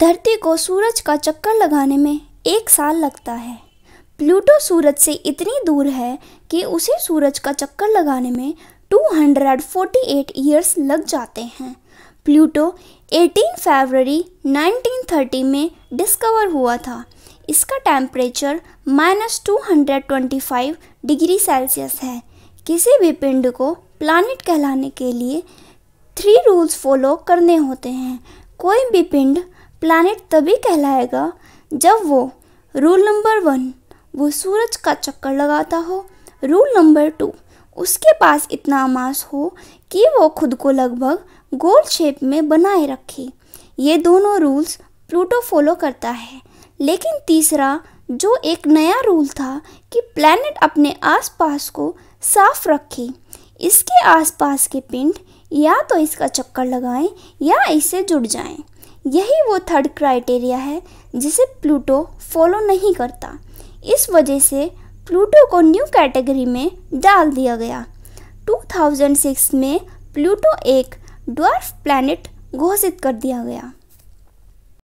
धरती को सूरज का चक्कर लगाने में एक साल लगता है प्लूटो सूरज से इतनी दूर है कि उसे सूरज का चक्कर लगाने में 248 ईयर्स लग जाते हैं प्लूटो 18 फरवरी 1930 में डिस्कवर हुआ था इसका temperature minus two degree Celsius है किसी भी पिंड को प्लानिट कहलाने के लिए थ्री रूल्स फॉलो करने होते हैं कोई भी पिंड प्लानट तभी कहलाएगा जब वो रूल नंबर वन वो सूरज का चक्कर लगाता हो रूल नंबर टू उसके पास इतना मास हो कि वो खुद को लगभग गोल शेप में बनाए रखे ये दोनों रूल्स प्लूटो फॉलो करता है लेकिन तीसरा जो एक नया रूल था कि प्लैनेट अपने आसपास को साफ रखे इसके आसपास के पिंड या तो इसका चक्कर लगाएं या इससे जुड़ जाएं। यही वो थर्ड क्राइटेरिया है जिसे प्लूटो फॉलो नहीं करता इस वजह से प्लूटो को न्यू कैटेगरी में डाल दिया गया 2006 में प्लूटो एक ड्वार्फ प्लैनेट घोषित कर दिया गया